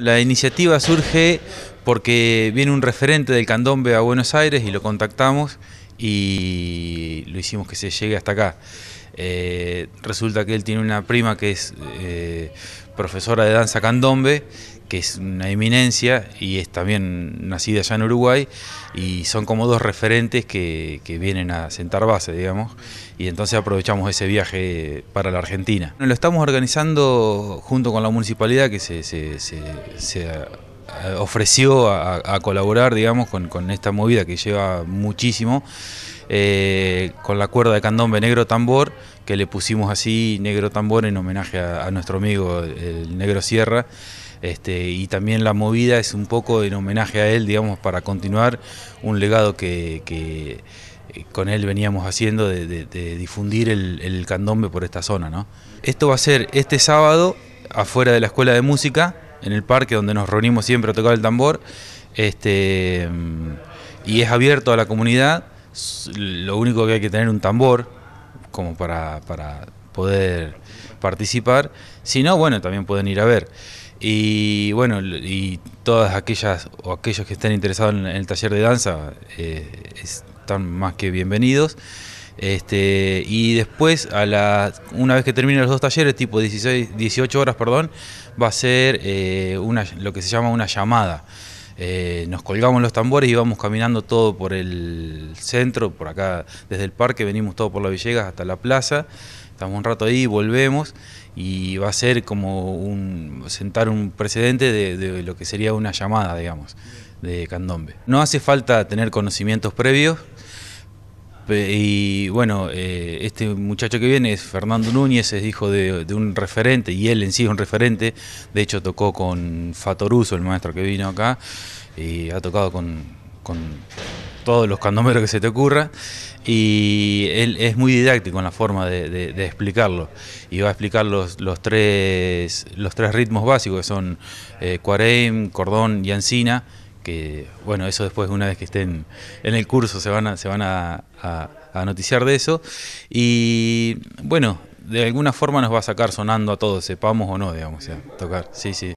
La iniciativa surge porque viene un referente del candombe a Buenos Aires y lo contactamos y lo hicimos que se llegue hasta acá. Eh, resulta que él tiene una prima que es eh, profesora de danza candombe, que es una eminencia y es también nacida allá en Uruguay, y son como dos referentes que, vienen a sentar base, digamos, y entonces aprovechamos ese viaje para la Argentina. lo estamos organizando junto con la municipalidad que se, se eh, ofreció a, colaborar, digamos, con, esta movida que lleva muchísimo, eh, con la cuerda de candombe negro tambor, que le pusimos así negro tambor en homenaje a, nuestro amigo el negro sierra. Este, y también la movida es un poco en homenaje a él, digamos, para continuar un legado que, eh, con él veníamos haciendo de, difundir el, el, candombe por esta zona. ¿no? Esto va a ser este sábado afuera de la Escuela de Música en el parque donde nos reunimos siempre a tocar el tambor. Este, y es abierto a la comunidad. Lo único que hay que tener un tambor como para, para poder participar. Si no, bueno, también pueden ir a ver. Y bueno, y todas aquellas o aquellos que estén interesados en, el taller de danza eh, están más que bienvenidos. Este, y después, una vez que terminen los dos talleres, tipo 16, 18 horas, perdón, va a ser eh, lo que se llama una llamada. Eh, nos colgamos los tambores y vamos caminando todo por el centro, por acá desde el parque, venimos todo por la Villegas hasta la plaza, estamos un rato ahí, volvemos y va a ser como un, sentar un precedente de, de lo que sería una llamada, digamos, de candombe. No hace falta tener conocimientos previos, y bueno, eh, este muchacho que viene es Fernando Núñez, es hijo de, un referente, y él en sí es un referente, de hecho tocó con Fatoruso, el maestro que vino acá, y ha tocado con, todos los candomeros que se te ocurra, y él es muy didáctico en la forma de, explicarlo, y va a explicar los, tres, los tres ritmos básicos, que son eh, cordón y ancina, bueno, eso después, una vez que estén en el curso, se van a, se van a, noticiar de eso. Y bueno, de alguna forma nos va a sacar sonando a todos, sepamos o no, digamos, o tocar. Sí, sí.